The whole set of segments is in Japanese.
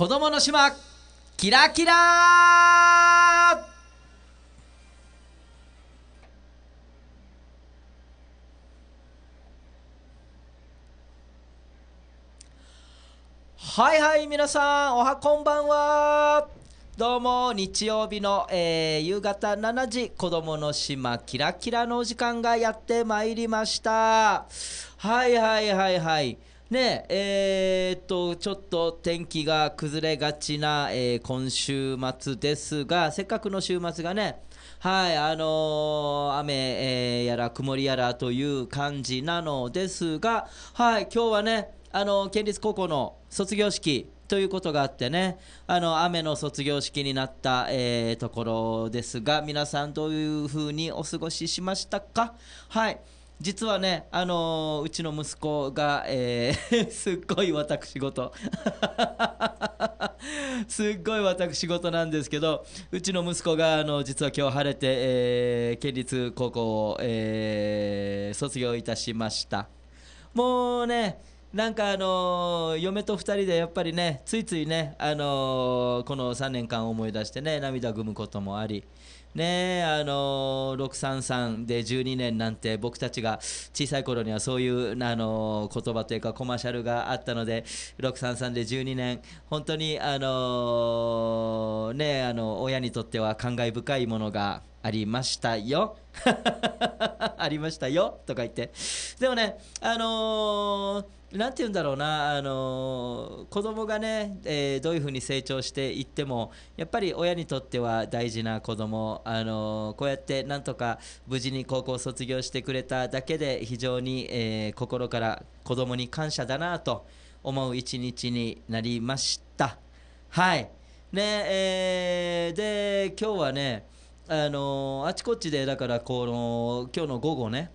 子供の島キラキラはいはい皆さんおはこんばんはどうも日曜日の、えー、夕方7時子供の島キラキラのお時間がやってまいりましたはいはいはいはいねえ、ー、っと、ちょっと天気が崩れがちな、えー、今週末ですが、せっかくの週末がね、はい、あのー、雨、えー、やら曇りやらという感じなのですが、はい、今日はね、あの県立高校の卒業式ということがあってね、あの雨の卒業式になった、えー、ところですが、皆さんどういうふうにお過ごししましたかはい。実はね、あのー、うちの息子が、えー、すっごい私事 すっごい私事なんですけどうちの息子があの実は今日晴れて、えー、県立高校を、えー、卒業いたしましたもうねなんかあのー、嫁と2人でやっぱりねついついね、あのー、この3年間思い出してね涙ぐむこともありねあの633で12年なんて僕たちが小さい頃にはそういうあの言葉というかコマーシャルがあったので633で12年本当にあのねあの親にとっては感慨深いものがありましたよ ありましたよとか言ってでもねあのーなんて言うんだろうな、あのー、子供がね、えー、どういうふうに成長していっても、やっぱり親にとっては大事な子供あのー、こうやってなんとか無事に高校卒業してくれただけで、非常に、えー、心から子供に感謝だなと思う一日になりました。はい。ね、えー、で、今日はね、あのあちこちで、だから、この、今日の午後ね、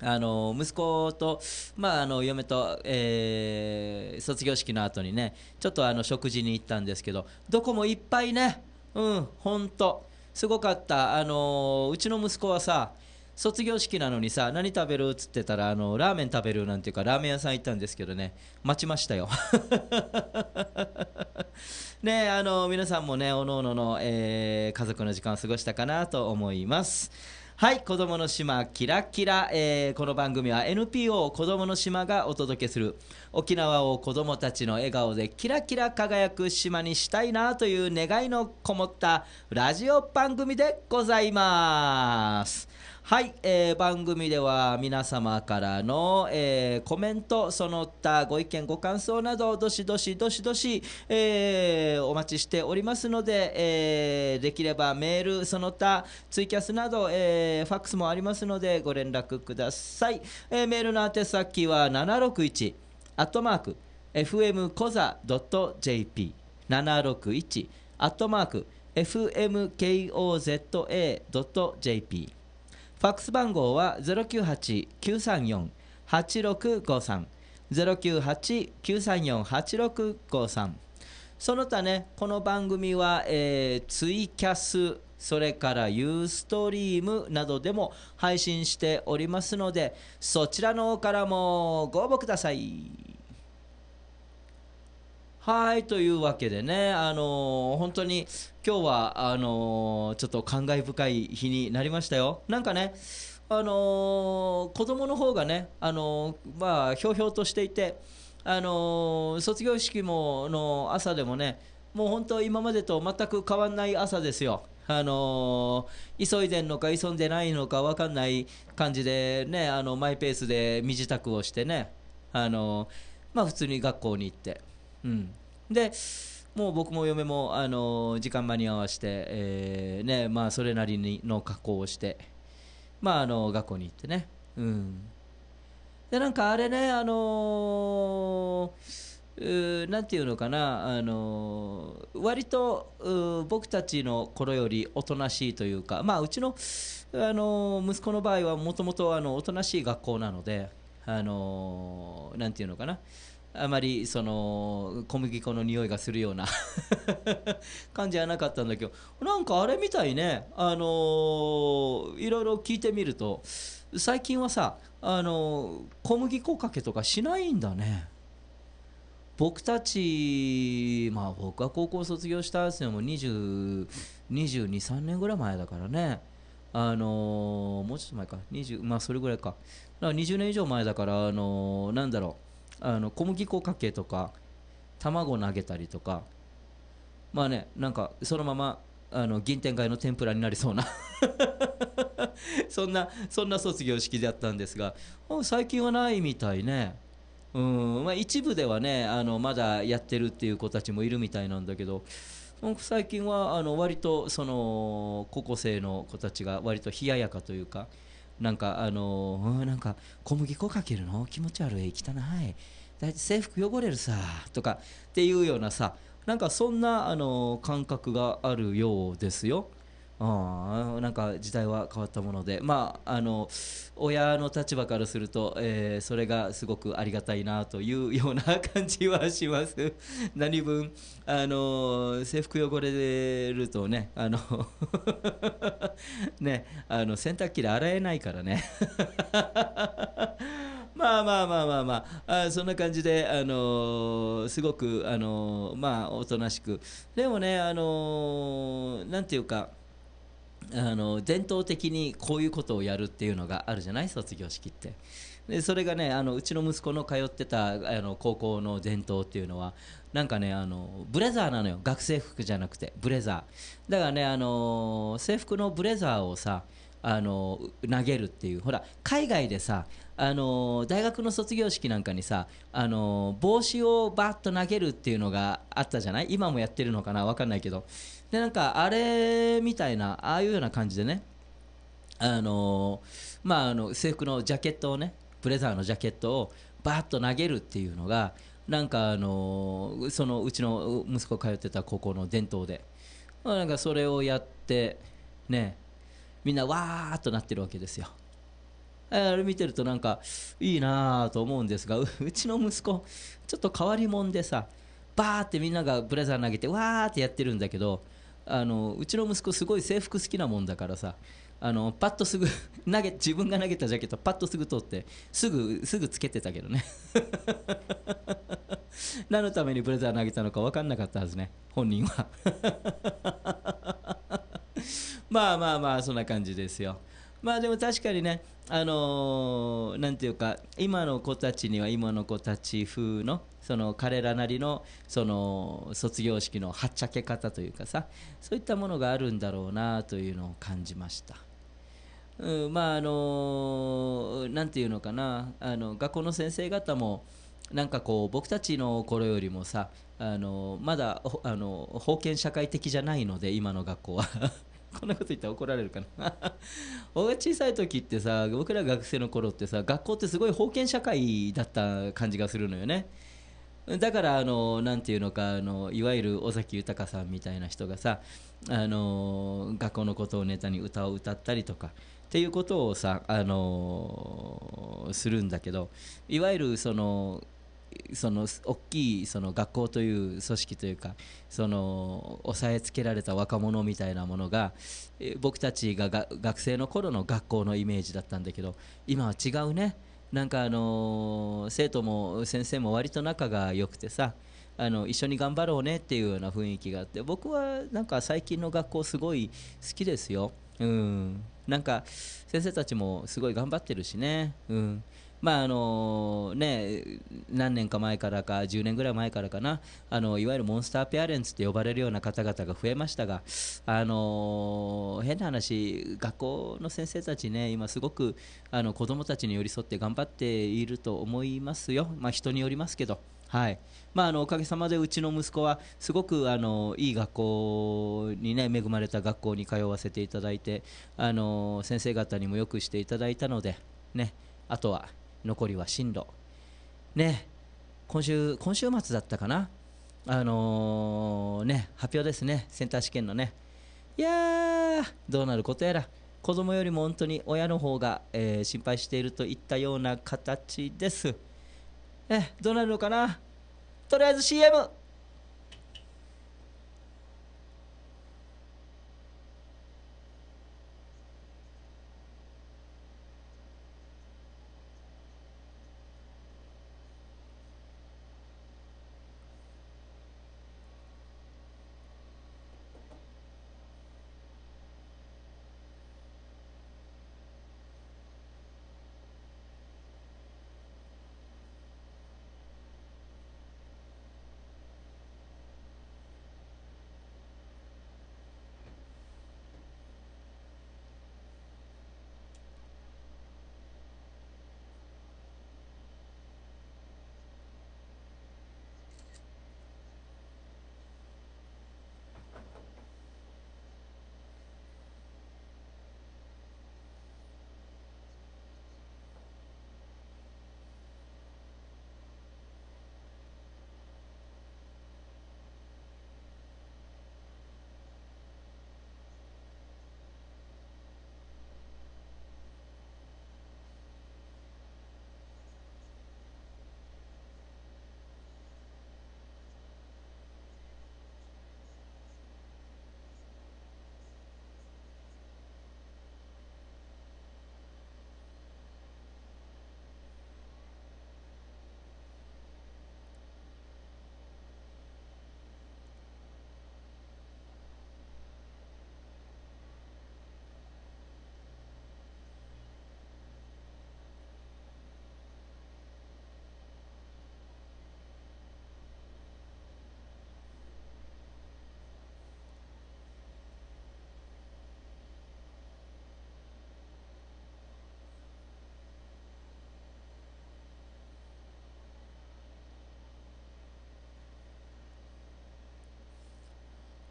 あの息子と、まあ、あの嫁と、えー、卒業式の後にねちょっとあの食事に行ったんですけどどこもいっぱいねうん本当すごかったあのうちの息子はさ卒業式なのにさ何食べるっつってたらあのラーメン食べるなんていうかラーメン屋さん行ったんですけどね待ちましたよ ねあの皆さんもねおのおのの、えー、家族の時間を過ごしたかなと思います。はい子供の島キラキラ、えー、この番組は NPO 子供の島がお届けする沖縄を子供たちの笑顔でキラキラ輝く島にしたいなという願いのこもったラジオ番組でございますはい、えー、番組では皆様からの、えー、コメントその他ご意見ご感想などどしどしどしどし、えー、お待ちしておりますので、えー、できればメールその他ツイキャスなど、えー、ファックスもありますのでご連絡ください、えー、メールの宛先は761アットマーク FM コザ .jp 761アットマーク FMKOZA.jp ファックス番号は098-934-8653 098-934-8653その他ねこの番組は、えー、ツイキャスそれからユーストリームなどでも配信しておりますのでそちらの方からもご応募ください。はいというわけでね、あのー、本当に今日はあのー、ちょっと感慨深い日になりましたよ。なんかねあのー、子供の方がね、あのー、まあ、ひょうひょうとしていて、あの卒業式もの朝でもね、もう本当、今までと全く変わんない朝ですよ。あのー、急いでんのか急んでないのか分かんない感じでねあのマイペースで身支度をしてねあのー、まあ普通に学校に行ってうん、でもう僕も嫁も、あの時間間に合わせて、えーねまあ、それなりにの加工をして、まあ、あの学校に行ってね、うん、でなんかあれね、あのー、なんていうのかな、あのー、割と僕たちの頃よりおとなしいというか、まあ、うちの、あのー、息子の場合はもともとおとなしい学校なので、あのー、なんていうのかな。あまりその小麦粉の匂いがするような感じはなかったんだけどなんかあれみたいねあのいろいろ聞いてみると最近はさあの小麦粉かけとかしないんだね僕たちまあ僕は高校卒業したですよもう2223年ぐらい前だからねあのもうちょっと前か20まあそれぐらいかだから20年以上前だからあのなんだろうあの小麦粉かけとか卵投げたりとかまあねなんかそのままあの銀天街の天ぷらになりそうな そんなそんな卒業式だったんですが最近はないみたいねうんまあ、一部ではねあのまだやってるっていう子たちもいるみたいなんだけど最近はあの割とその高校生の子たちが割と冷ややかというかなんかあのー、なんか小麦粉かけるの気持ち悪い汚い大い制服汚れるさとかっていうようなさなんかそんなあの感覚があるようですよ。あなんか時代は変わったもので、まあ、あの親の立場からすると、えー、それがすごくありがたいなというような感じはします。何分あの制服汚れるとねあの ねあの洗濯機で洗えないからね。まあまあまあまあまあ、あそんな感じで、あのー、すごく、あのー、まあ、おとなしく。でもね、あのー、なんていうか、あの伝統的にこういうことをやるっていうのがあるじゃない卒業式ってでそれがねあのうちの息子の通ってたあの高校の伝統っていうのはなんかねあのブレザーなのよ学生服じゃなくてブレザーだからねあの制服のブレザーをさあの投げるっていうほら海外でさあの大学の卒業式なんかにさあの帽子をバッと投げるっていうのがあったじゃない今もやってるのかな分かんないけどでなんかあれみたいなああいうような感じでねあのまああの制服のジャケットをねブレザーのジャケットをバーッと投げるっていうのがなんかあのそのうちの息子通ってた高校の伝統で、まあ、なんかそれをやってねみんなわーっとなってるわけですよ。あれ見てるとなんかいいなと思うんですがうちの息子ちょっと変わり者でさバーってみんながブレザー投げてわーってやってるんだけどあのうちの息子すごい制服好きなもんだからさあのパッとすぐ 投げ自分が投げたジャケットパッとすぐ取ってすぐすぐつけてたけどね 何のためにブレザー投げたのか分かんなかったはずね本人は まあまあまあそんな感じですよまあでも確かにねあのー、なんていうか今の子たちには今の子たち風のその彼らなりのその卒業式のはっちゃけ方というかさそういったものがあるんだろうなというのを感じました。うん、まああのー、なんていうのかなあの学校の先生方もなんかこう僕たちの頃よりもさあのまだあの封建社会的じゃないので今の学校はこんなこと言ったら怒られるかな俺 が小さい時ってさ僕ら学生の頃ってさ学校ってすごい封建社会だった感じがするのよねだからあのなていうのかあのいわゆる尾崎豊さんみたいな人がさあの学校のことをネタに歌を歌ったりとかっていうことをさあのするんだけどいわゆるそのその大きいその学校という組織というかそのさえつけられた若者みたいなものが僕たちが学生の頃の学校のイメージだったんだけど今は違うねなんかあの生徒も先生も割と仲が良くてさあの一緒に頑張ろうねっていうような雰囲気があって僕はなんか最近の学校すごい好きですよ。うん、なんか先生たちもすごい頑張ってるしね。うんまああのね、何年か前からか10年ぐらい前からかなあのいわゆるモンスターペアレンツと呼ばれるような方々が増えましたが、あの変な話学校の先生たちね今すごくあの子どもたちに寄り添って頑張っていると思いますよ、まあ、人によりますけど。はいまあ、あのおかげさまでうちの息子はすごくあのいい学校に、ね、恵まれた学校に通わせていただいてあの先生方にもよくしていただいたので、ね、あとは残りは進路ね今週今週末だったかなあのー、ね発表ですねセンター試験のねいやどうなることやら子供よりも本当に親の方が、えー、心配しているといったような形ですえどうなるのかなとりあえず CM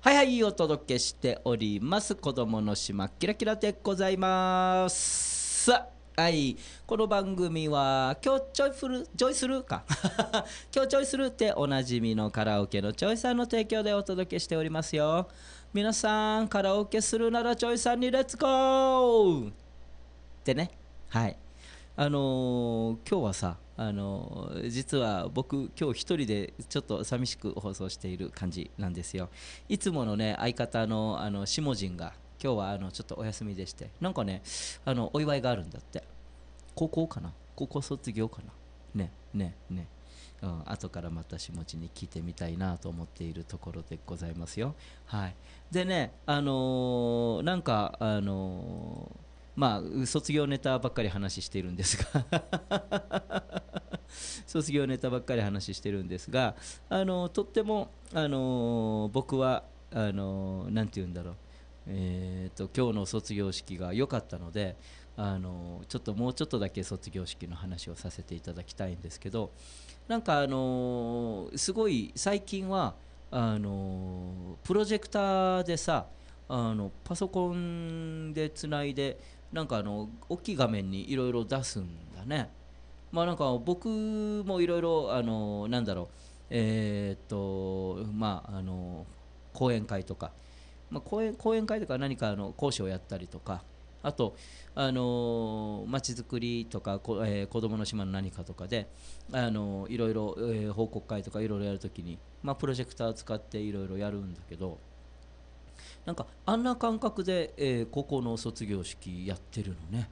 はいはいお届けしております子供の島キラキラでございますはいこの番組は今日ちょいフルジョイするか 今日ちょいするっておなじみのカラオケのちょいさんの提供でお届けしておりますよ皆さんカラオケするならちょいさんにレッツゴーってねはいあのー、今日はさあのー、実は僕今日一人でちょっと寂しく放送している感じなんですよいつものね相方のあのしもじんが今日はあのちょっとお休みでしてなんかねあのお祝いがあるんだって高校かな高校卒業かなねねねうん、後からまた下地に聞いてみたいなと思っているところでございますよ。はい、でね、あのー、なんか、あのーまあ、卒業ネタばっかり話しているんですが卒業ネタばっかり話してるんですが あのとってもあの僕はあのなて言うんだろう、えーと、と今日の卒業式が良かったのであのちょっともうちょっとだけ卒業式の話をさせていただきたいんですけどなんかあのすごい最近はあのプロジェクターでさあのパソコンでつないでなんかあの大きい画面にいろいろ出すんだね。まあなんか僕もいろいろあのなんだろうえっとまああの講演会とか、まあ、講演講演会とか何かあの講師をやったりとかあとあのまちづくりとかこ、えー、子供の島の何かとかであのいろいろ、えー、報告会とかいろいろやるときに、まあ、プロジェクターを使っていろいろやるんだけどなんかあんな感覚で、えー、高校の卒業式やってるのね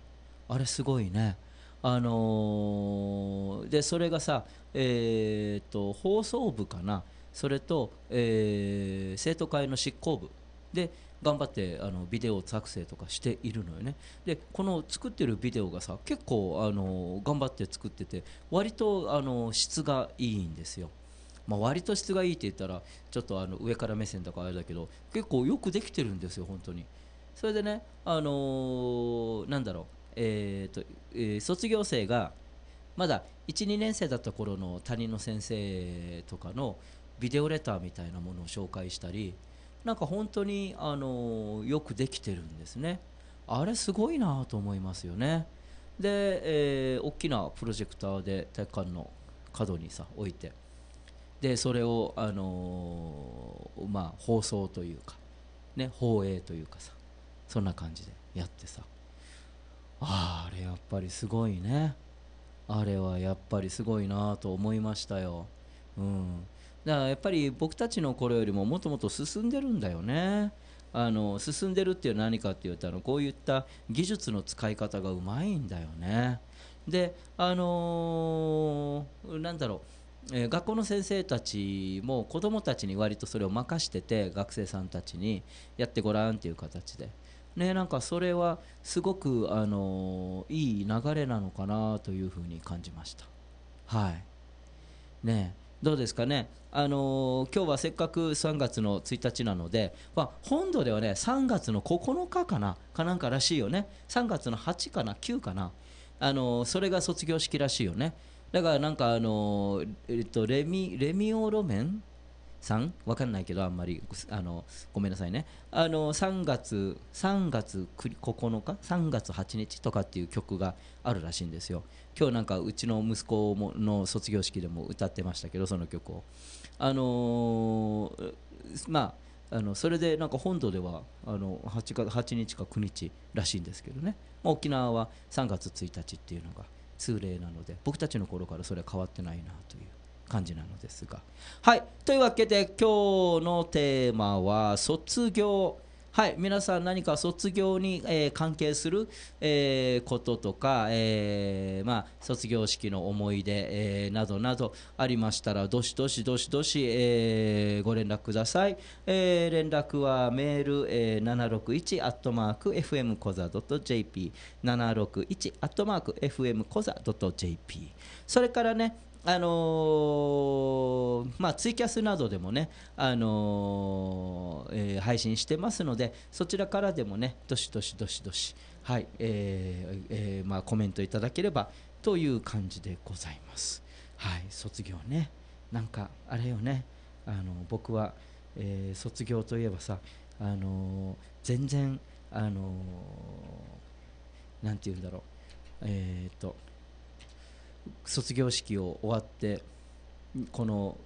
あれすごいねあのー、でそれがさえーと、と放送部かなそれと、えー、生徒会の執行部で頑張ってあのビデオ作成とかしているのよねでこの作ってるビデオがさ結構あの頑張って作ってて割とあの質がいいんですよまあ、割と質がいいって言ったらちょっとあの上から目線とかあれだけど結構よくできてるんですよ本当にそれでねあのー、なんだろうえっ、ー、と、えー、卒業生がまだ12年生だった頃の他人の先生とかのビデオレターみたいなものを紹介したりなんか本当に、あのよくできてるんですねあれすごいなと思いますよねで、えー、大きなプロジェクターで体育館の角にさ置いてでそれを、あのー、まあ、放送というか、ね、放映というかさそんな感じでやってさああれやっぱりすごいねあれはやっぱりすごいなと思いましたよ。うん、だからやっぱり僕たちの頃よりももっともっと進んでるんだよね。あの進んでるっていうのは何かっていうとあのこういった技術の使い方がうまいんだよね。であのー、なんだろうえー、学校の先生たちも子どもたちに割とそれを任してて学生さんたちにやってごらんっていう形で。ね、なんかそれはすごく、あのいい流れなのかなというふうに感じました。はいね、どうですかね、あの今日はせっかく3月の1日なので、まあ、本土ではね3月の9日かなかなんからしいよね3月の8かな9かな、あのそれが卒業式らしいよね。だからなんかあのえっとレミレミオロメンさんわかんないけどあんまりあのごめんなさいねあの3月3月9日3月8日とかっていう曲があるらしいんですよ今日なんかうちの息子の卒業式でも歌ってましたけどその曲をあのー、まああのそれでなんか本土ではあの 8, か8日か9日らしいんですけどね、沖縄は3月1日っていうのが通例なので僕たちの頃からそれは変わってないなという感じなのですがはいというわけで今日のテーマは「卒業はい、皆さん何か卒業に、えー、関係する、えー、こととか、えー、まあ、卒業式の思い出、えなどなどありましたらどしどしどしどし、えご連絡ください、え連絡はメール、えー、761-fmkoza.jp761-fmkoza.jp それからねあのー、まあ、ツイキャスなどでもね、あのー、えー、配信してますのでそちらからでもねどしどしどしどし、はいええまあ、コメントいただければという感じでございます。はい、卒業ねなんかあれよねあの僕は、え卒業といえばさ、あの全然、あのー、なんて言うんだろうえっと卒業式を終わってこの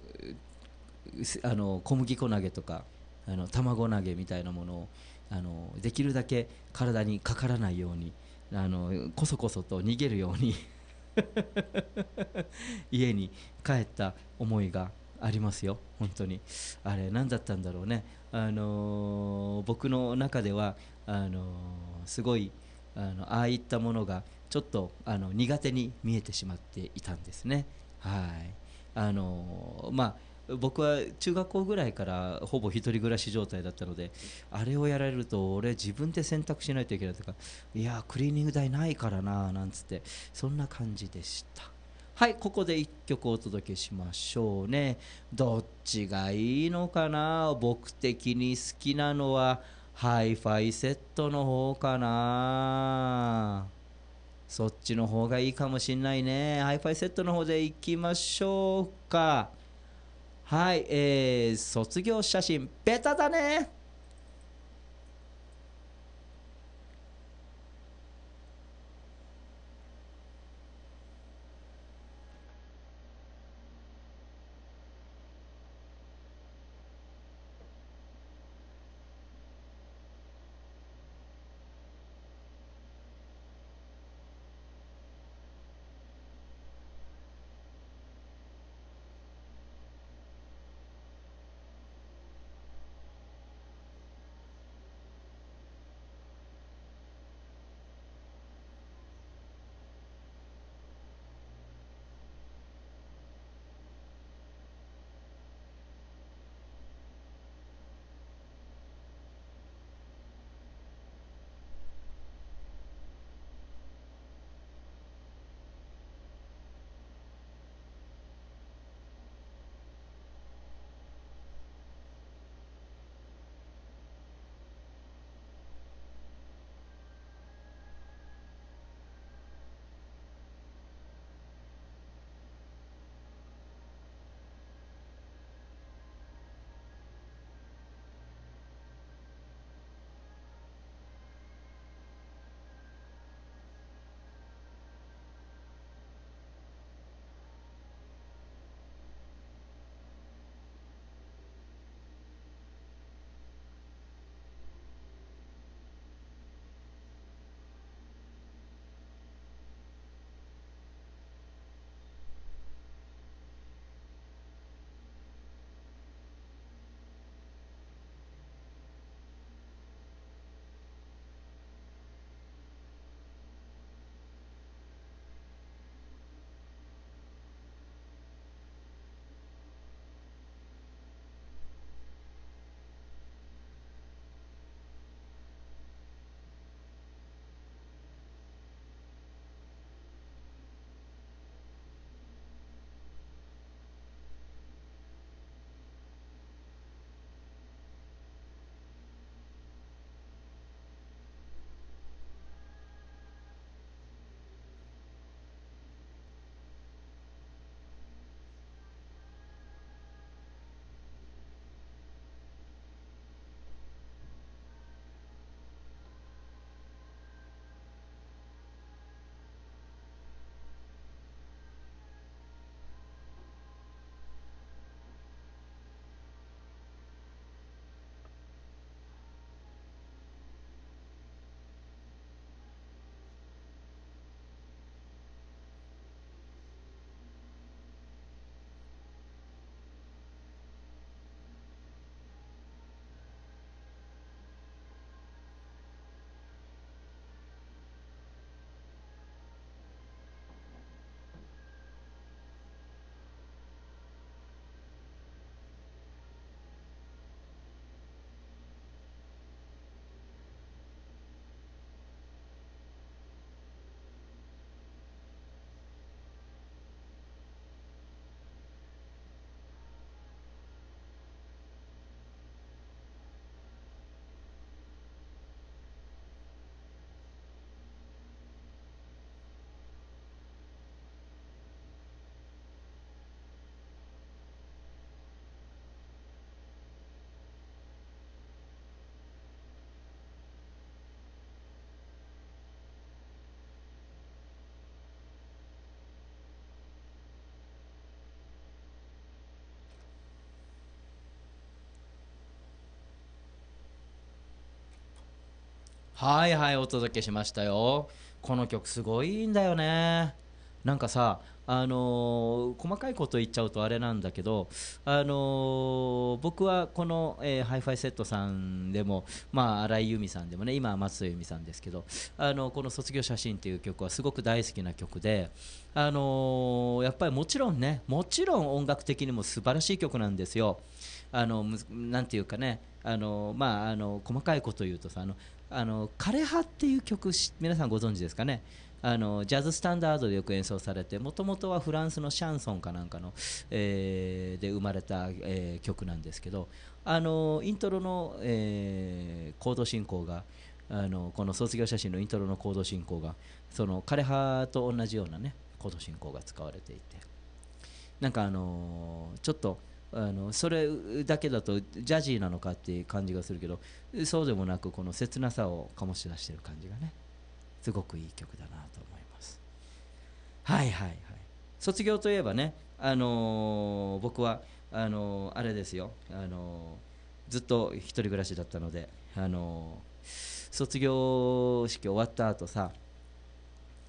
あの小麦粉投げとかあの卵投げみたいなものをあのできるだけ体にかからないようにあのこそこそと逃げるように 家に帰った思いがありますよ本当にあれ何だったんだろうねあの僕の中ではあのすごいあのああいったものがちょっとあの苦手に見えてしまっていたんですね。はいあのまあ僕は中学校ぐらいからほぼ一人暮らし状態だったのであれをやられると俺自分で洗濯しないといけないとかいやクリーニング代ないからななんつってそんな感じでしたはいここで1曲お届けしましょうねどっちがいいのかな僕的に好きなのはハイファイセットの方かなそっちの方がいいかもしんないね。ハイファイセットの方でいきましょうか。はい、えー、卒業写真、ベタだね。はいはいお届けしましたよこの曲すごいんだよねなんかさあのー、細かいこと言っちゃうとあれなんだけど、あのー、僕はこの、えー、ハイファイセットさんでも、まあ、新井由美さんでもね今は松任由美さんですけど、あのこの「卒業写真」っていう曲はすごく大好きな曲で、あのやっぱりもちろんねもちろん音楽的にも素晴らしい曲なんですよ。あのなていうかねあのまあ、あの細かいこと言うとさあのあの枯葉っていう曲皆さんご存知ですかねあのジャズスタンダードでよく演奏されてもともとはフランスのシャンソンかなんかの、えー、で生まれた、えー、曲なんですけどあのイントロの、えー、コード進行があのこの卒業写真のイントロのコード進行がその枯葉と同じようなねコード進行が使われていてなんかあのちょっとあのそれだけだとジャジーなのかっていう感じがするけどそうでもなくこの切なさを醸し出してる感じがねすごくいい曲だなと思いますはいはいはい卒業といえばねあのー、僕はあのー、あれですよ、あのー、ずっと一人暮らしだったので、あの卒業式終わった後さ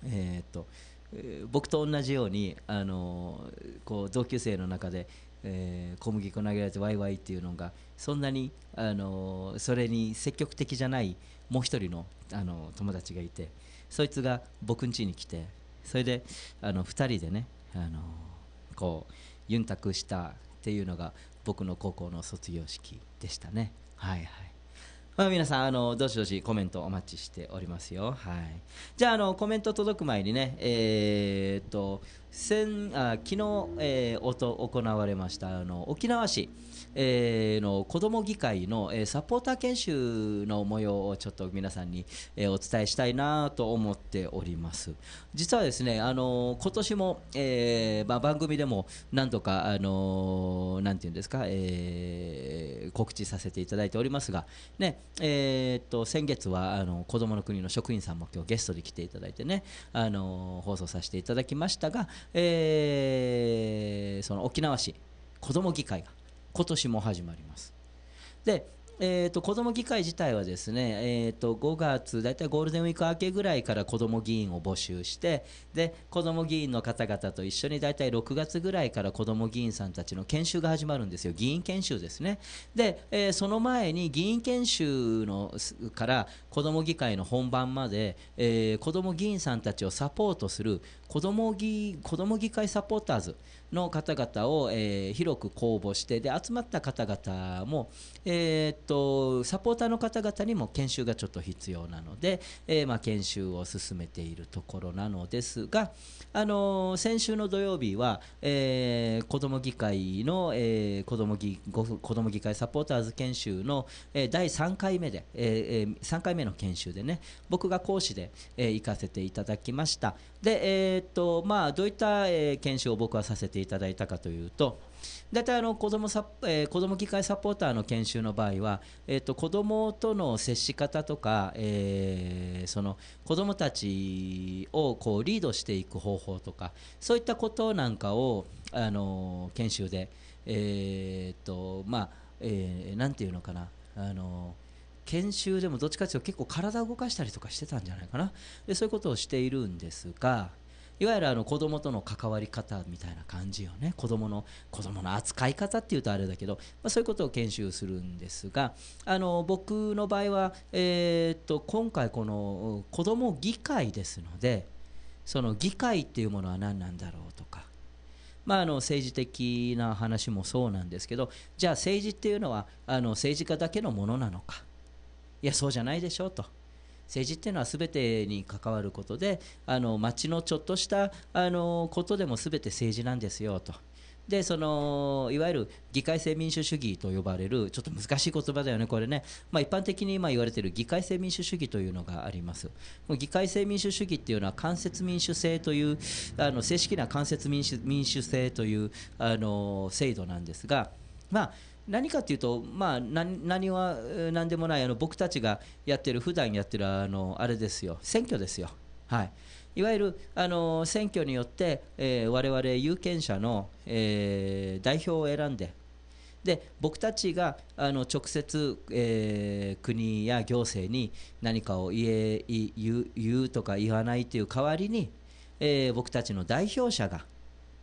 えっと僕と同じように、あのこう同級生の中でえー、小麦粉投げられてワイワイっていうのがそんなに、あのそれに積極的じゃないもう一人の、あの友達がいてそいつが僕ん家に来てそれで、あの2人でね、あのこうユンタクしたっていうのが僕の高校の卒業式でしたね。はい、はいまあ、皆さんあのどしどしコメントお待ちしておりますよはいじゃああのコメント届く前にねえー、っと先あ昨日、えー、おと行われましたあの沖縄市えー、の子ども議会の、えサポーター研修の模様をちょっと皆さんに、えお伝えしたいなと思っております実はですねあの今年も、えー、まあ、番組でも何度かあのなていうんですか、えー、告知させていただいておりますがねえー、っと先月はあの子どもの国の職員さんも今日ゲストで来ていただいてねあの放送させていただきましたが、えその沖縄市子ども議会が今年も始まります。でえーと、子ども議会自体はですね、えーと、と5月、大体ゴールデンウィーク明けぐらいから子ども議員を募集してで、子ども議員の方々と一緒に大体6月ぐらいから子ども議員さんたちの研修が始まるんですよ、議員研修ですね。で、えー、その前に議員研修のから子ども議会の本番まで、えー、子ども議員さんたちをサポートする子ども議議会サポーターズの方々を、えー、広く公募してで集まった方々も、えー、っとサポーターの方々にも研修がちょっと必要なので、えー、まあ、研修を進めているところなのですが、あの先週の土曜日は、え子ども議会の、えー、子ども議議会サポーターズ研修の、え第3回目で、え3回目の研修でね僕が講師で、え行かせていただきました。で、えっとまあ、どういった、えー、研修を僕はさせていただいたかというと、大体あの子どもえー、子ど議会サポーターの研修の場合は、えーと、と子どもとの接し方とか、えー、その子どもたちをこうリードしていく方法とかそういったことなんかを、あの研修で、えーとまあえー、なんていうのかな、あの研修でもどっちかというと結構体を動かしたりとかしてたんじゃないかなでそういうことをしているんですがいわゆるあの子供との関わり方みたいな感じよね子供の子供の扱い方っていうとあれだけど、まあ、そういうことを研修するんですがあの僕の場合は、えー、っと今回この子供議会ですのでその議会っていうものは何なんだろうとかまあ、あの政治的な話もそうなんですけどじゃあ政治っていうのはあの政治家だけのものなのかいやそうじゃないでしょうと政治っていうのは全てに関わることであの町のちょっとしたあのことでも全て政治なんですよと。でそのいわゆる議会制民主主義と呼ばれるちょっと難しい言葉だよね、これね、まあ、一般的に今言われている議会制民主主義というのがあります、議会制民主主義っていうのは間接民主制というあの正式な間接民主民主制というあの制度なんですが、まあ何かっていうと、まあ、何何は何でもないあの僕たちがやってる普段やってるあのあれですよ選挙ですよ。はい、いわゆるあの選挙によって、えー、我々有権者の、えー、代表を選んでで僕たちがあの直接、えー、国や行政に何かを言え言うとか言わないという代わりに、えー、僕たちの代表者が、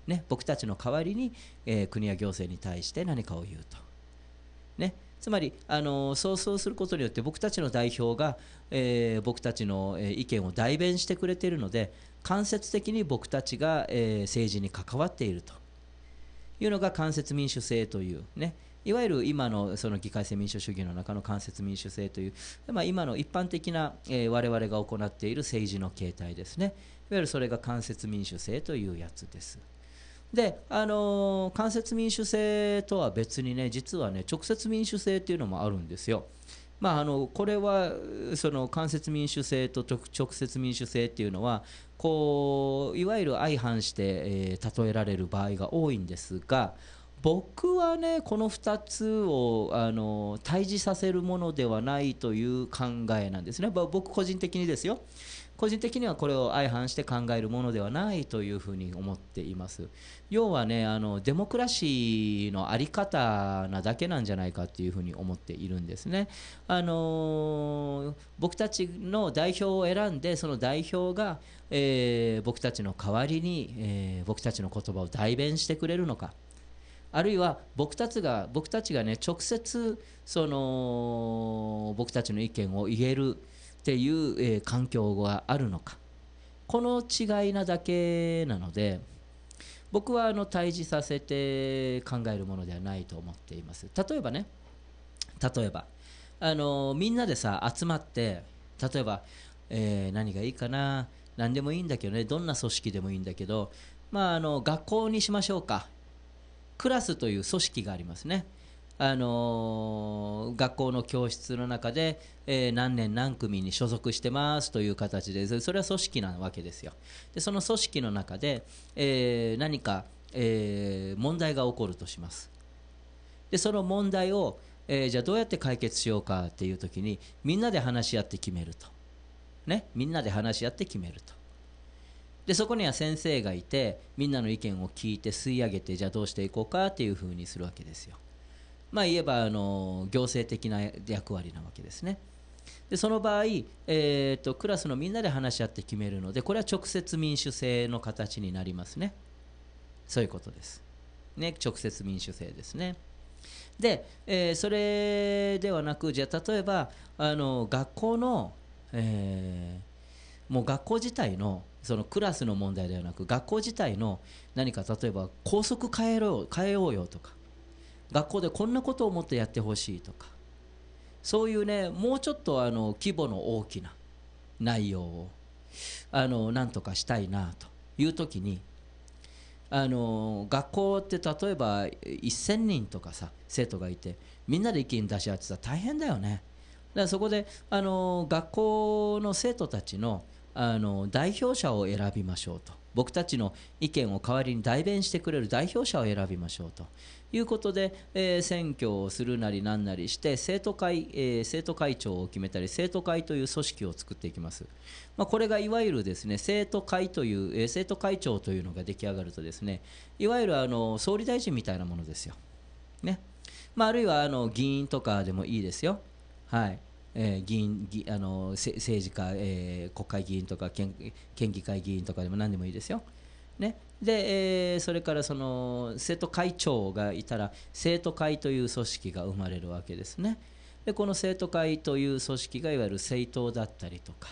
ね、僕たちの代わりに、えー、国や行政に対して何かを言うと。ね、つまりあのそうそうすることによって僕たちの代表が、えー、僕たちの意見を代弁してくれているので間接的に僕たちが、えー、政治に関わっているというのが間接民主制というねいわゆる今のその議会制民主主義の中の間接民主制という、まあ、今の一般的な、えー、我々が行っている政治の形態ですねいわゆるそれが間接民主制というやつです。であのー、間接民主制とは別にね実はね直接民主制っていうのもあるんですよ。まあ、あのこれはその間接民主制と直接民主制っていうのはこういわゆる相反して、えー、例えられる場合が多いんですが僕はねこの2つをあの対峙させるものではないという考えなんですね僕個人的にですよ。個人的にはこれを相反して考えるものではないというふうに思っています要はねあのデモクラシーの在り方なだけなんじゃないかというふうに思っているんですねあの僕たちの代表を選んでその代表が、えー、僕たちの代わりに、えー、僕たちの言葉を代弁してくれるのかあるいは僕たちが僕たちがね直接その僕たちの意見を言えるっていう、えー、環境があるのかこの違いなだけなので僕はあの対峙させて考えるものではないと思っています例えばね例えばあのみんなでさ集まって例えば、えー、何がいいかな何でもいいんだけどねどんな組織でもいいんだけどまああの学校にしましょうかクラスという組織がありますねあの学校の教室の中で、えー、何年何組に所属してますという形でそれは組織なわけですよでその組織の中で、えー、何か、えー、問題が起こるとしますでその問題を、えー、じゃあどうやって解決しようかっていう時にみんなで話し合って決めると、ね、みんなで話し合って決めるとでそこには先生がいてみんなの意見を聞いて吸い上げてじゃあどうしていこうかっていうふうにするわけですよまあ、言えばあの行政的な役割なわけですね。でその場合、えーと、クラスのみんなで話し合って決めるのでこれは直接民主制の形になりますね。そういうことです。ね、直接民主制ですね。で、えー、それではなくじゃあ例えばあの学校の、えー、もう学校自体のそのクラスの問題ではなく学校自体の何か例えば校則変えろ変えようよとか学校でこんなことをもっとやってほしいとかそういうねもうちょっとあの規模の大きな内容をあのなんとかしたいなという時にあの学校って例えば1,000人とかさ生徒がいてみんなで意見出し合ってたら大変だよね。だからそこであの学校の生徒たちのあの代表者を選びましょうと僕たちの意見を代わりに代弁してくれる代表者を選びましょうということで、えー、選挙をするなりなんなりして生徒会、えー、生徒会長を決めたり生徒会という組織を作っていきます、まあ、これがいわゆるですね生徒会という、えー、生徒会長というのが出来上がるとですねいわゆるあの総理大臣みたいなものですよ、ねまあ、あるいはあの議員とかでもいいですよ。はいえー、議員議あの政治家、えー、国会議員とか県県議会議員とかでも何でもいいですよ。ねで、えー、それからその生徒会長がいたら生徒会という組織が生まれるわけですねでこの生徒会という組織がいわゆる政党だったりとか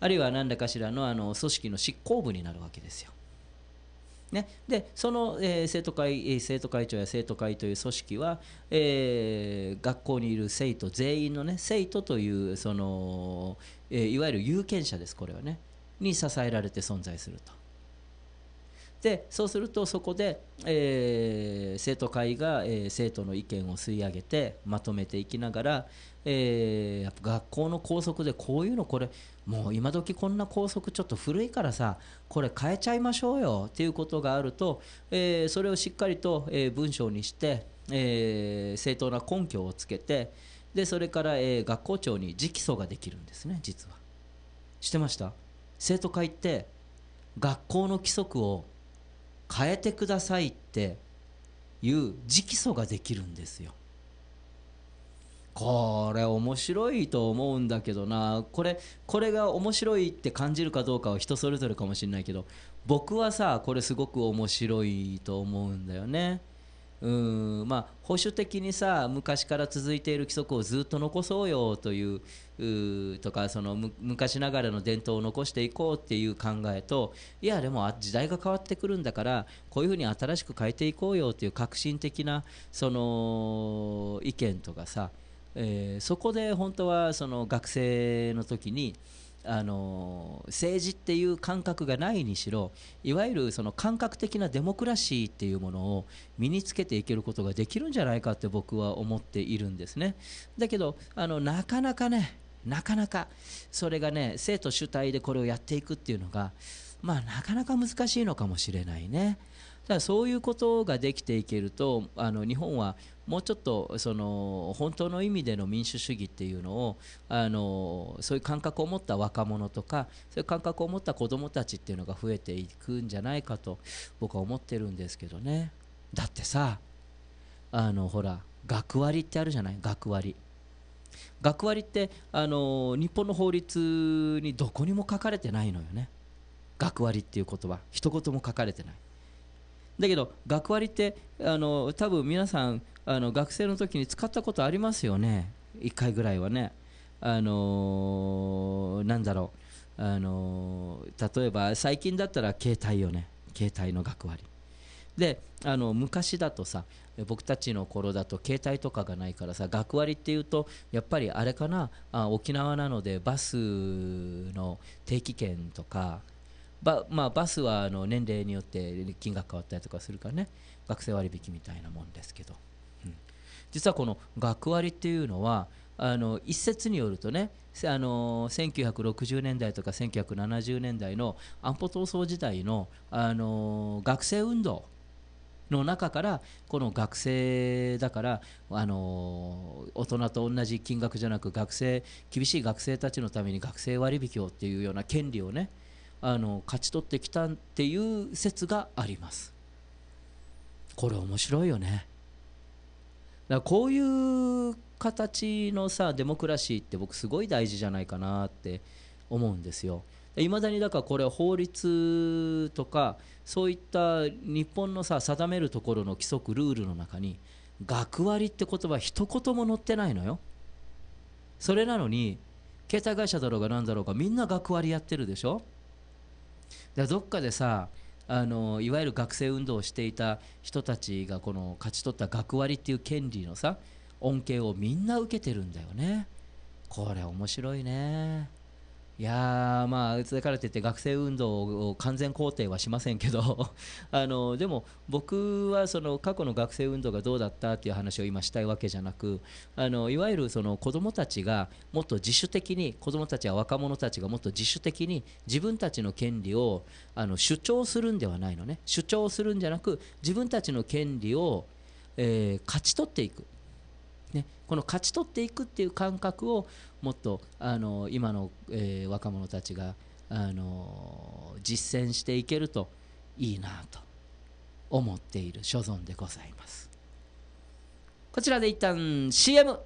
あるいは何らかしらのあの組織の執行部になるわけですよ。ね、でその、えー、生徒会生徒会長や生徒会という組織は、えー、学校にいる生徒全員の、ね、生徒というその、えー、いわゆる有権者ですこれはねに支えられて存在すると。でそうするとそこで、えー、生徒会が、えー、生徒の意見を吸い上げてまとめていきながら、えー、やっぱ学校の校則でこういうのこれもう今時こんな校則ちょっと古いからさこれ変えちゃいましょうよっていうことがあると、えー、それをしっかりと、えー、文章にして、えー、正当な根拠をつけてでそれから、えー、学校長に直訴ができるんですね実は。してました生徒会って学校の規則を変えてくださいっていう直訴ができるんですよ。これ面白いと思うんだけどなこれこれが面白いって感じるかどうかは人それぞれかもしれないけど僕はさこれすごく面白いと思うんだよね。うんまあ、保守的にさ昔から続いている規則をずっと残そうよというとかその昔ながらの伝統を残していこうっていう考えといやでも時代が変わってくるんだからこういうふうに新しく変えていこうよという革新的なその意見とかさ、えー、そこで本当はその学生の時に。あの政治っていう感覚がないにしろいわゆるその感覚的なデモクラシーっていうものを身につけていけることができるんじゃないかって僕は思っているんですね。だけどあのなかなかねなかなかそれがね生徒主体でこれをやっていくっていうのがまあなかなか難しいのかもしれないね。ただそういうことができていけるとあの日本はもうちょっとその本当の意味での民主主義っていうのをあのそういう感覚を持った若者とかそういう感覚を持った子どもたちっていうのが増えていくんじゃないかと僕は思ってるんですけどねだってさあのほら学割ってあるじゃない学割。学割ってあの日本の法律にどこにも書かれてないのよね学割っていう言葉一言も書かれてないだけど学割ってあの多分皆さんあの学生の時に使ったことありますよね1回ぐらいはねあのー、なんだろうあのー、例えば最近だったら携帯よね携帯の学割であの昔だとさ僕たちの頃だと携帯とかがないからさ学割っていうとやっぱりあれかなあ沖縄なのでバスの定期券とかバ,、まあ、バスはあの年齢によって金額変わったりとかするからね学生割引みたいなもんですけど。実はこの学割っていうのはあの一説によるとねあの1960年代とか1970年代の安保闘争時代のあの学生運動の中からこの学生だからあの大人と同じ金額じゃなく学生厳しい学生たちのために学生割引をっていうような権利をねあの勝ち取ってきたっていう説があります。これ面白いよね。だからこういう形のさデモクラシーって僕すごい大事じゃないかなって思うんですよ。いまだにだからこれは法律とかそういった日本のさ定めるところの規則ルールの中に学割って言葉一言も載ってないのよ。それなのに携帯会社だろうが何だろうがみんな学割やってるでしょだどっかでさあのいわゆる学生運動をしていた人たちがこの勝ち取った学割っていう権利のさ恩恵をみんな受けてるんだよねこれ面白いね。いやまあそれからといって学生運動を完全肯定はしませんけど あのでも僕はその過去の学生運動がどうだったっていう話を今したいわけじゃなくあのいわゆるその子どもたちがもっと自主的に子どもたちや若者たちがもっと自主的に自分たちの権利をあの主張するんではないのね主張するんじゃなく自分たちの権利を、えー、勝ち取っていく。ね、この勝ち取っていくっていう感覚をもっとあの今の、えー、若者たちがあの実践していけるといいなと思っている所存でございます。こちらで一旦 CM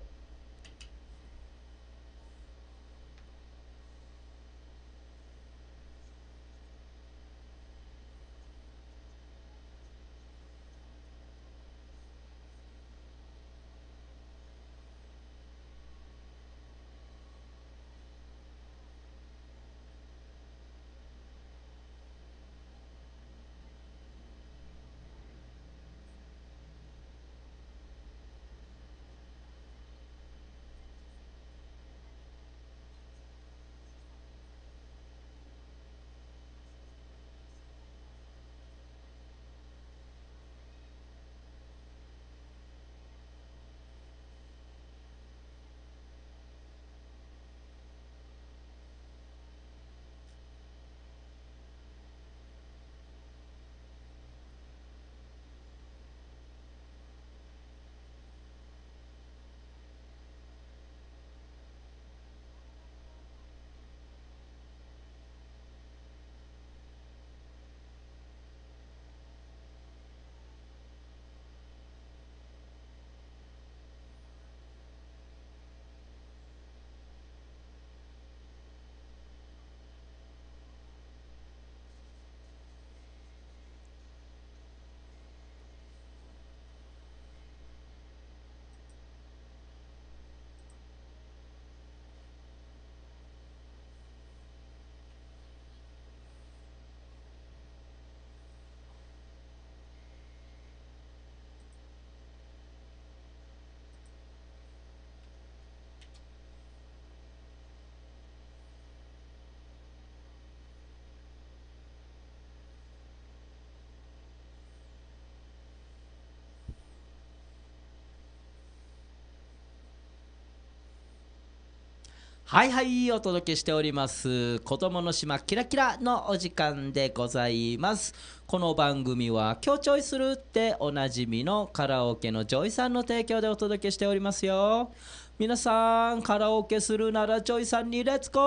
はいはいお届けしております子供の島キラキラのお時間でございますこの番組は今日チョイするっておなじみのカラオケのジョイさんの提供でお届けしておりますよ皆さんカラオケするならジョイさんにレッツゴ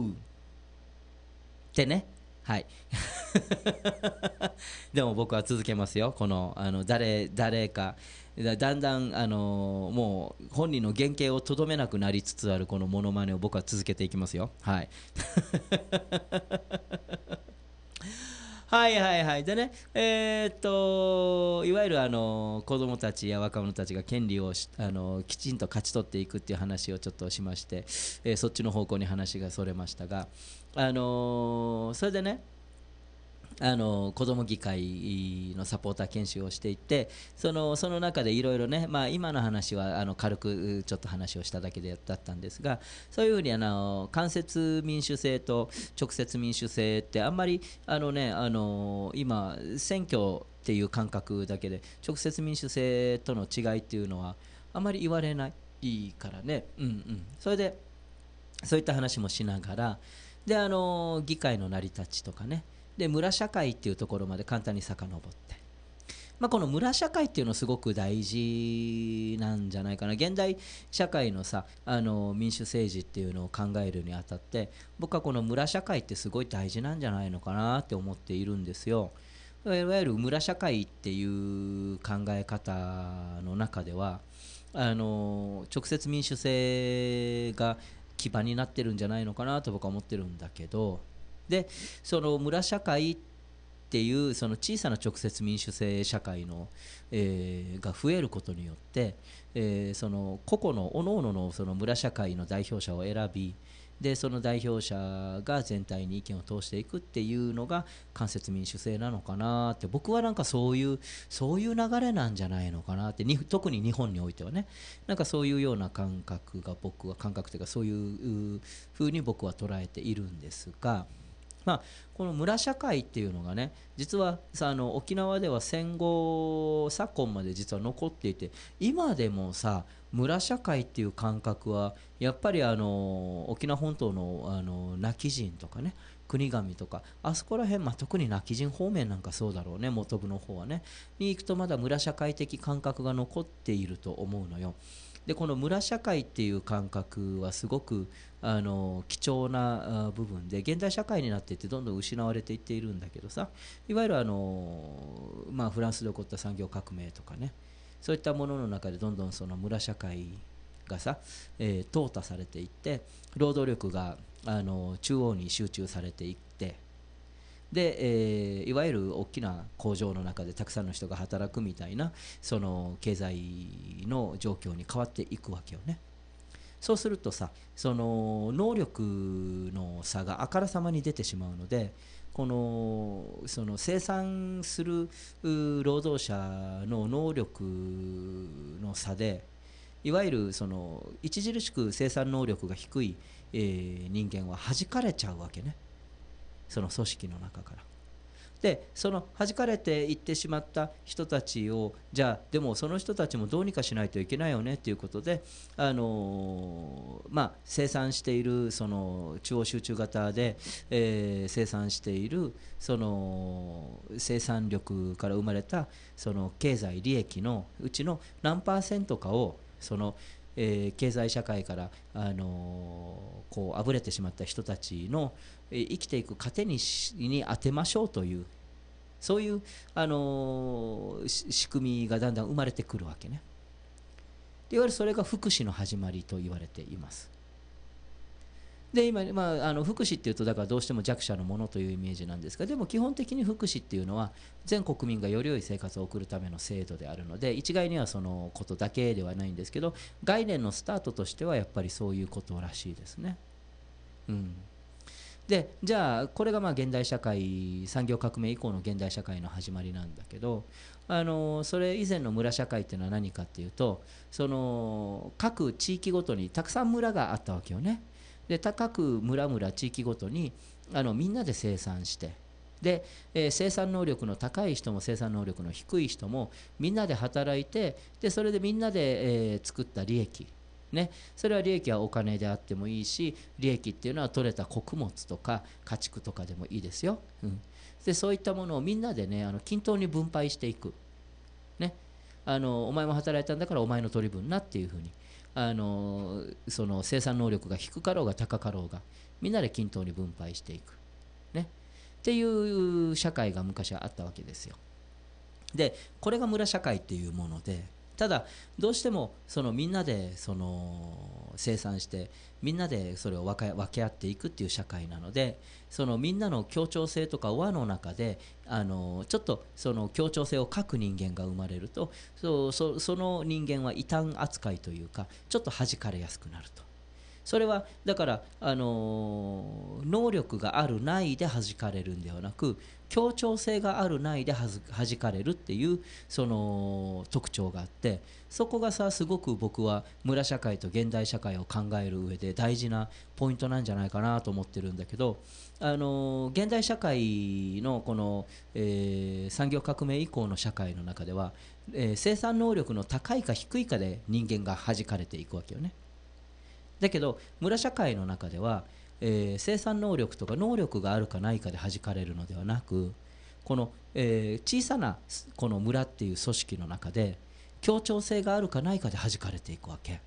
ーってねはい でも僕は続けますよこのあの誰誰かだんだん、あのー、もう本人の原型をとどめなくなりつつあるこのものまねを僕は続けていきますよ。はい はいはいはい。でね、えー、っと、いわゆるあの子供たちや若者たちが権利をあのきちんと勝ち取っていくっていう話をちょっとしまして、えー、そっちの方向に話がそれましたが、あのー、それでね、あの子ども議会のサポーター研修をしていてそのその中でいろいろね、まあ、今の話はあの軽くちょっと話をしただけでだったんですがそういうふうにあの間接民主制と直接民主制ってあんまりあの、ね、あの今選挙っていう感覚だけで直接民主制との違いっていうのはあまり言われないからね、うんうん、それでそういった話もしながらであの議会の成り立ちとかねで村社会っていうところまで簡単に遡って、まあ、この村社会っていうのすごく大事なんじゃないかな現代社会のさあの民主政治っていうのを考えるにあたって僕はこの村社会ってすごい大事なんじゃないのかなって思っているんですよ。いわゆる村社会っていう考え方の中ではあの直接民主制が基盤になってるんじゃないのかなと僕は思ってるんだけどでその村社会っていうその小さな直接民主制社会の、えー、が増えることによって、えー、その個々の各々のその村社会の代表者を選びでその代表者が全体に意見を通していくっていうのが間接民主制なのかなって僕はなんかそういうそういう流れなんじゃないのかなって特に日本においてはねなんかそういうような感覚が僕は感覚というかそういうふうに僕は捉えているんですが。まあ、この村社会っていうのがね実はさあの沖縄では戦後昨今まで実は残っていて今でもさ村社会っていう感覚はやっぱりあの沖縄本島のあの亡き人とかね国神とかあそこら辺、まあ、特に亡き人方面なんかそうだろうね元部の方はねに行くとまだ村社会的感覚が残っていると思うのよ。でこの村社会っていう感覚はすごくあの貴重な部分で現代社会になっていってどんどん失われていっているんだけどさいわゆるあの、まあ、フランスで起こった産業革命とかねそういったものの中でどんどんその村社会がさ、えー、淘汰されていって労働力があの中央に集中されていってで、えー、いわゆる大きな工場の中でたくさんの人が働くみたいなその経済の状況に変わっていくわけよね。そうするとさその能力の差があからさまに出てしまうのでこのその生産する労働者の能力の差でいわゆるその著しく生産能力が低い、えー、人間は弾かれちゃうわけね。その組織の中から。でその弾かれていってしまった人たちをじゃあでもその人たちもどうにかしないといけないよねということで、あのまあ、生産しているその中央集中型で、えー、生産しているその生産力から生まれたその経済利益のうちの何パーセントかをそのえー、経済社会から、あのこうあぶれてしまった人たちの生きていく糧にに当てましょうというそういう、あの仕組みがだんだん生まれてくるわけね。でいわゆるそれが福祉の始まりと言われています。で今、まあ、あの福祉っていうとだからどうしても弱者のものというイメージなんですがでも基本的に福祉っていうのは全国民がより良い生活を送るための制度であるので一概にはそのことだけではないんですけど概念のスタートとしてはやっぱりそういうことらしいですね。うんでじゃあこれがまあ現代社会産業革命以降の現代社会の始まりなんだけどあのそれ以前の村社会っていうのは何かっていうとその各地域ごとにたくさん村があったわけよね。で高く村々地域ごとにあのみんなで生産してで、えー、生産能力の高い人も生産能力の低い人もみんなで働いてでそれでみんなで、えー、作った利益ね、それは利益はお金であってもいいし利益っていうのは取れた穀物とか家畜とかでもいいですよ、うん、でそういったものをみんなでねあの均等に分配していく、ね、あのお前も働いたんだからお前の取り分なっていうふうにあのその生産能力が低かろうが高かろうがみんなで均等に分配していく、ね、っていう社会が昔はあったわけですよでこれが村社会っていうものでただどうしてもそのみんなでその生産してみんなでそれを分け合っていくっていう社会なのでそのみんなの協調性とか輪の中であのちょっとその協調性を欠く人間が生まれるとそその人間は異端扱いというかちょっと弾かれやすくなると。それはだから、あの能力があるないで弾かれるんではなく協調性があるないで弾かれるっていうその特徴があってそこがさすごく僕は村社会と現代社会を考える上で大事なポイントなんじゃないかなと思ってるんだけどあの現代社会のこの、えー、産業革命以降の社会の中では、えー、生産能力の高いか低いかで人間が弾かれていくわけよね。だけど村社会の中では、えー、生産能力とか能力があるかないかで弾かれるのではなくこの、えー、小さなこの村っていう組織の中で協調性があるかないかで弾かれていくわけ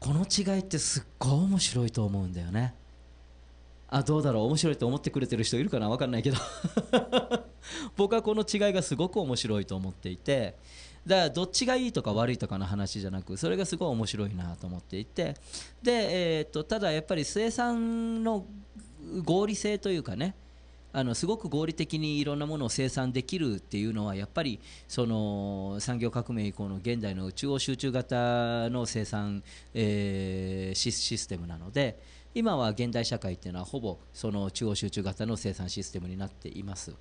この違いってすっごい面白いと思うんだよねあどうだろう面白いと思ってくれてる人いるかな分かんないけど 僕はこの違いがすごく面白いと思っていてだからどっちがいいとか悪いとかの話じゃなくそれがすごい面白いなと思っていてで、えー、っとただやっぱり生産の合理性というかねあのすごく合理的にいろんなものを生産できるっていうのはやっぱりその産業革命以降の現代の中央集中型の生産、えー、システムなので今は現代社会っていうのはほぼその中央集中型の生産システムになっています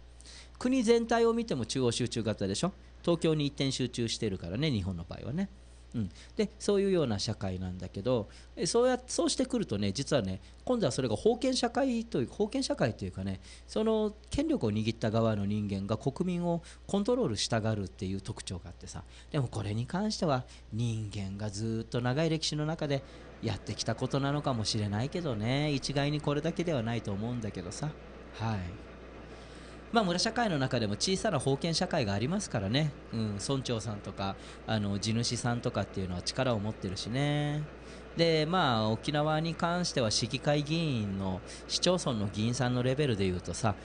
国全体を見ても中央集中型でしょ東京に一点集中してるからね日本の場合はね。うん、でそういうような社会なんだけどそうやそうしてくるとね実はね今度はそれが封建社会という封建社会というかねその権力を握った側の人間が国民をコントロールしたがるっていう特徴があってさでもこれに関しては人間がずっと長い歴史の中でやってきたことなのかもしれないけどね一概にこれだけではないと思うんだけどさはい。まあ、村社会の中でも小さな封建社会がありますからね、うん、村長さんとかあの地主さんとかっていうのは力を持ってるしね。で、まあ、沖縄に関しては市議会議員の市町村の議員さんのレベルでいうとさ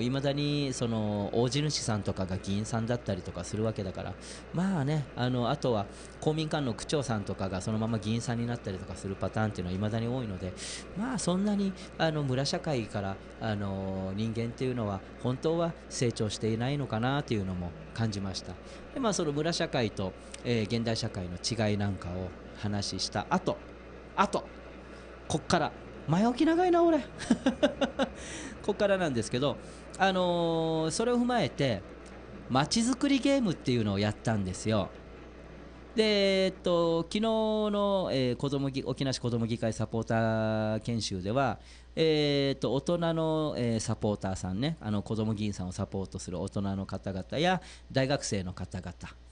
いまだにその大地主さんとかが議員さんだったりとかするわけだからまあねあのあとは公民館の区長さんとかがそのまま議員さんになったりとかするパターンっていうのはいまだに多いのでまあそんなにあの村社会からあの人間っていうのは本当は成長していないのかなというのも感じました。でまあ、その村社会と、えー、現代社会の違いなんかを話した後あとこっから前置き長いな俺 こっからなんですけどあのー、それを踏まえてまちづくりゲームっていうのをやったんですよでえっと昨日の、えー、子供沖縄市子ども議会サポーター研修では、えー、っと大人の、えー、サポーターさんねあの子ども議員さんをサポートする大人の方々や大学生の方々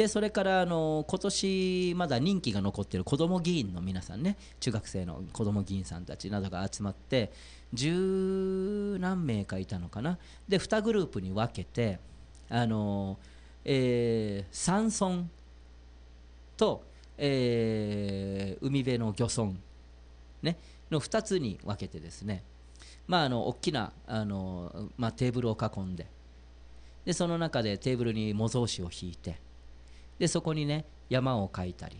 でそれからあの今年まだ任期が残っている子ども議員の皆さんね中学生の子ども議員さんたちなどが集まって十何名かいたのかなで2グループに分けてあの、えー、山村と、えー、海辺の漁村、ね、の2つに分けてですねまあ、あの大きなあの、まあ、テーブルを囲んででその中でテーブルに模造紙を引いてでそこにね山を描いたり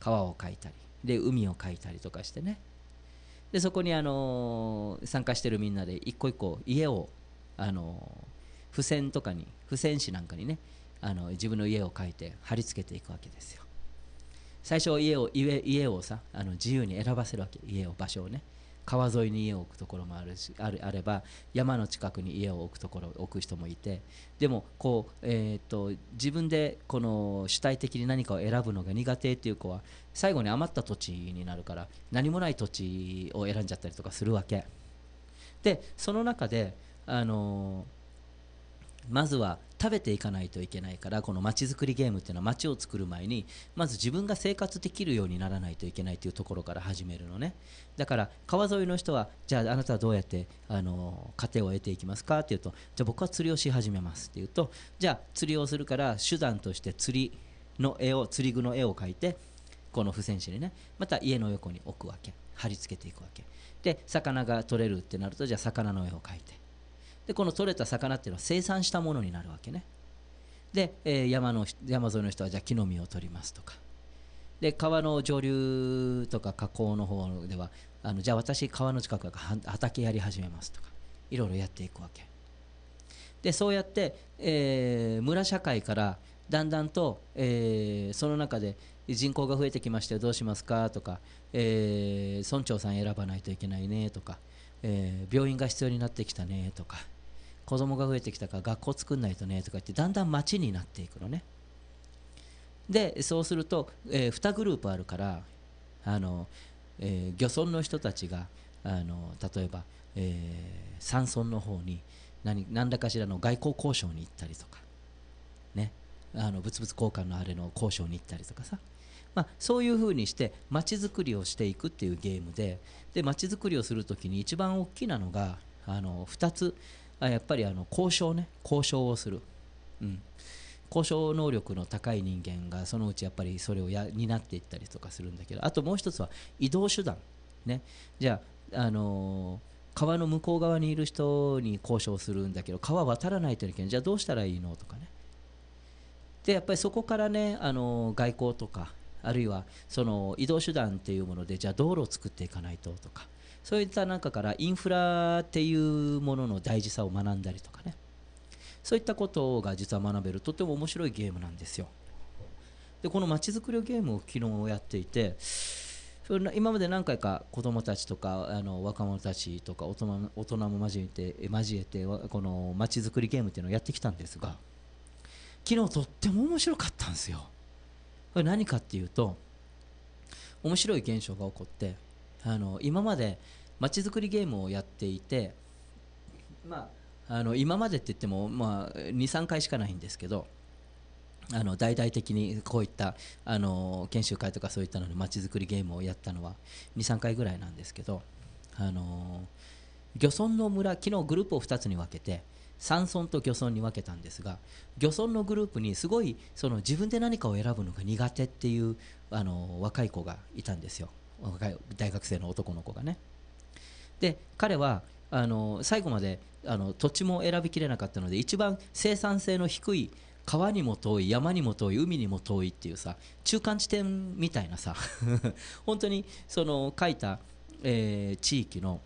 川を描いたりで海を描いたりとかしてねでそこに、あのー、参加してるみんなで一個一個家を、あのー、付箋とかに付箋紙なんかにね、あのー、自分の家を描いて貼り付けていくわけですよ最初家を家をさあの自由に選ばせるわけ家を場所をね川沿いに家を置くところもあるしあるあれば山の近くに家を置くところを置く人もいてでもこう、えーと、と自分でこの主体的に何かを選ぶのが苦手っていう子は最後に余った土地になるから何もない土地を選んじゃったりとかするわけでその中であのーまずは食べていかないといけないからこのまちづくりゲームっていうのは街を作る前にまず自分が生活できるようにならないといけないというところから始めるのねだから川沿いの人はじゃああなたはどうやってあの家庭を得ていきますかっていうとじゃあ僕は釣りをし始めますっていうとじゃあ釣りをするから手段として釣りの絵を釣り具の絵を描いてこの付箋紙にねまた家の横に置くわけ貼り付けていくわけで魚が取れるってなるとじゃあ魚の絵を描いてでこの取れた魚っていうのは生産したものになるわけねで、えー、山の山沿いの人はじゃあ木の実を取りますとかで川の上流とか河口の方ではあのじゃあ私川の近くだから畑やり始めますとかいろいろやっていくわけでそうやって、えー、村社会からだんだんと、えー、その中で人口が増えてきましてどうしますかとか、えー、村長さん選ばないといけないねとか、えー、病院が必要になってきたねとか子供が増えてきたから学校作んないとねとか言ってだんだん町になっていくのねでそうすると、えー、2グループあるからあの、えー、漁村の人たちがあの例えば、えー、山村の方に何何らかしらの外交交渉に行ったりとかねあの物々交換のあれの交渉に行ったりとかさまあ、そういうふうにして町づくりをしていくっていうゲームでで街づくりをするときに一番大きなのがあの2つやっぱりあの交渉ね交渉をする、うん、交渉能力の高い人間がそのうちやっぱりそれをや担っていったりとかするんだけどあともう一つは移動手段ねじゃあ、あのー、川の向こう側にいる人に交渉するんだけど川渡らないといけないじゃあどうしたらいいのとかねでやっぱりそこからね、あの外交とかあるいはその移動手段っていうものでじゃあ道路を作っていかないととかそういった中からインフラっていうものの大事さを学んだりとかねそういったことが実は学べるとても面白いゲームなんですよでこのまちづくりゲームを昨日やっていて今まで何回か子どもたちとかあの若者たちとか大人大人も交えて交えてこのまちづくりゲームっていうのをやってきたんですが昨日とっても面白かったんですよこれ何かっていうと面白い現象が起こってあの今までまちづくりゲームをやっていて、まあ、あの今までって言っても、まあ、23回しかないんですけどあの大々的にこういったあの研修会とかそういったのでまちづくりゲームをやったのは23回ぐらいなんですけどあの漁村の村昨日グループを2つに分けて山村と漁村に分けたんですが漁村のグループにすごいその自分で何かを選ぶのが苦手っていうあの若い子がいたんですよ若い大学生の男の子がねで彼はあの最後まであの土地も選びきれなかったので一番生産性の低い川にも遠い山にも遠い海にも遠いっていうさ中間地点みたいなさ 本当にその書いた、えー、地域の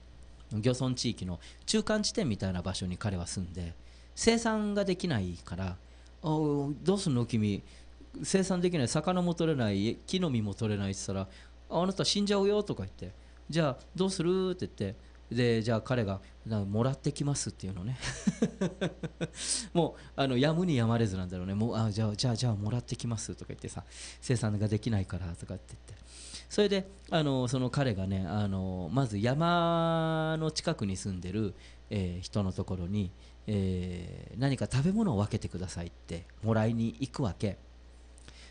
漁村地域の中間地点みたいな場所に彼は住んで生産ができないから「どうすんの君生産できない魚も取れない木の実も取れない」って言ったらあなた死んじゃうよとか言ってじゃあどうするって言ってでじゃあ彼がもらってきますっていうのね もうあのやむにやまれずなんだろうねもうあじゃあじゃあじゃあもらってきますとか言ってさ生産ができないからとかって言ってそれであのその彼がねあのまず山の近くに住んでる、えー、人のところに、えー、何か食べ物を分けてくださいってもらいに行くわけ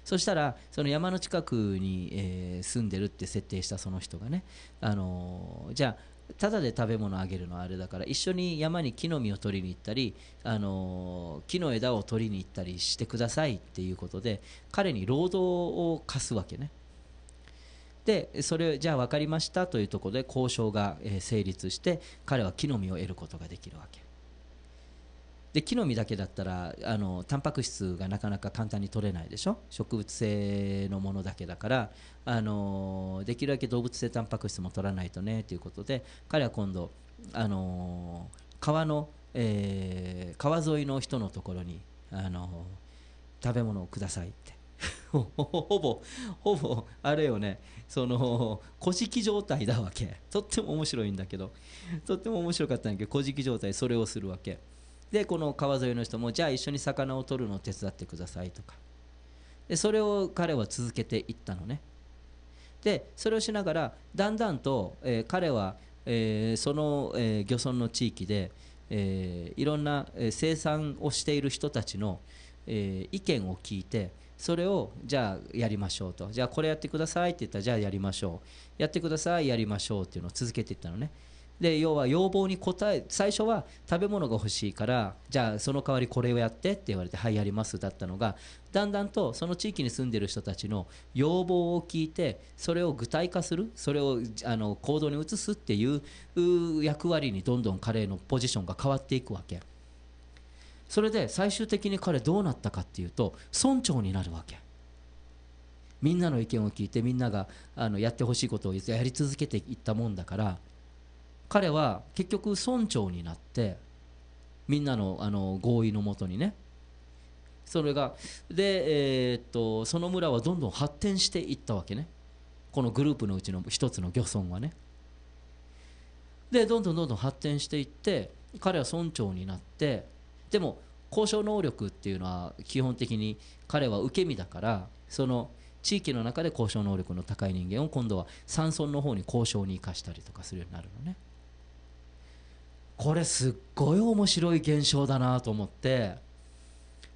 そしたらその山の近くに、えー、住んでるって設定したその人がね、あのー、じゃあただで食べ物あげるのはあれだから一緒に山に木の実を取りに行ったり、あのー、木の枝を取りに行ったりしてくださいっていうことで彼に労働を課すわけね。でそれじゃあ分かりましたというところで交渉が成立して彼は木の実を得ることができるわけ。で木の実だけだったらあのタンパク質がなかなか簡単に取れないでしょ植物性のものだけだからあのできるだけ動物性タンパク質も取らないとねということで彼は今度あの川の、えー、川沿いの人のところにあの食べ物をくださいって ほぼほぼあれよねその古式状態だわけとっても面白いんだけどとっても面白かったんだけど古式状態それをするわけ。でこの川沿いの人もじゃあ一緒に魚を取るのを手伝ってくださいとかでそれを彼は続けていったのねでそれをしながらだんだんと、えー、彼は、えー、その、えー、漁村の地域で、えいろんな生産をしている人たちの、え意見を聞いてそれをじゃあやりましょうとじゃあこれやってくださいって言ったらじゃあやりましょうやってくださいやりましょうっていうのを続けていったのね。で要は要望に応え最初は食べ物が欲しいからじゃあその代わりこれをやってって言われてはいやりますだったのがだんだんとその地域に住んでる人たちの要望を聞いてそれを具体化するそれをあの行動に移すっていう役割にどんどん彼のポジションが変わっていくわけそれで最終的に彼どうなったかっていうと村長になるわけみんなの意見を聞いてみんながあのやってほしいことをやり続けていったもんだから彼は結局村長になってみんなのあの合意のもとにねそれがで、えー、っとその村はどんどん発展していったわけねこのグループのうちの一つの漁村はねでどんどんどんどん発展していって彼は村長になってでも交渉能力っていうのは基本的に彼は受け身だからその地域の中で交渉能力の高い人間を今度は山村の方に交渉に生かしたりとかするようになるのね。これすっごい面白い現象だなと思って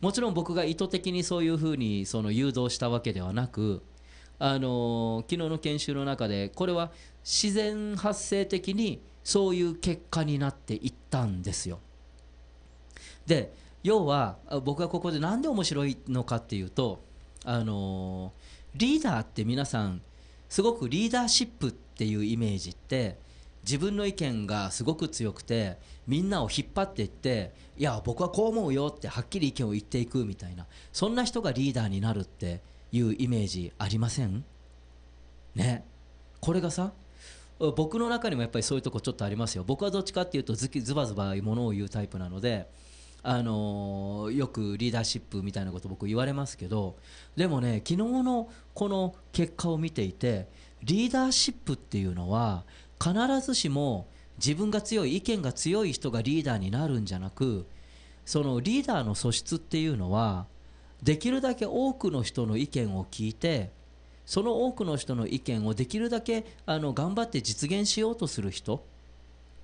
もちろん僕が意図的にそういうふうにその誘導したわけではなくあの昨日の研修の中でこれは自然発生的にそういう結果になっていったんですよ。で要は僕はここで何で面白いのかっていうとあのリーダーって皆さんすごくリーダーシップっていうイメージって自分の意見がすごく強くてみんなを引っ張っていっていや僕はこう思うよってはっきり意見を言っていくみたいなそんな人がリーダーになるっていうイメージありませんねこれがさ僕の中にもやっぱりそういうとこちょっとありますよ僕はどっちかっていうとズキズバズバものを言うタイプなのであのー、よくリーダーシップみたいなこと僕言われますけどでもね昨日のこの結果を見ていてリーダーシップっていうのは必ずしも自分が強い意見が強い人がリーダーになるんじゃなくそのリーダーの素質っていうのはできるだけ多くの人の意見を聞いてその多くの人の意見をできるだけあの頑張って実現しようとする人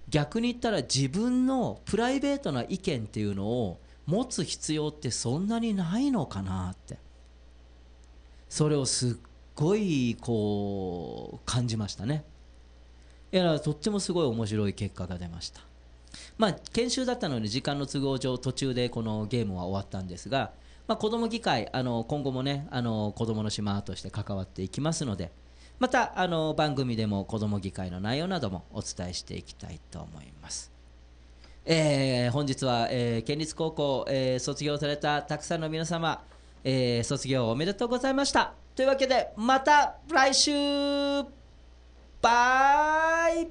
逆に言ったら自分のプライベートな意見っていうのを持つ必要ってそんなにないのかなってそれをすっごいこう感じましたね。いやとってもすごい面白い結果が出ましたまあ研修だったのに時間の都合上途中でこのゲームは終わったんですが、まあ、子ども議会あの今後もねあの子どもの島として関わっていきますのでまたあの番組でも子ども議会の内容などもお伝えしていきたいと思います。えー、本日は、えー、県立高校、えー、卒業されたたくさんの皆様、えー、卒業おめでとうございましたというわけでまた来週 Bye,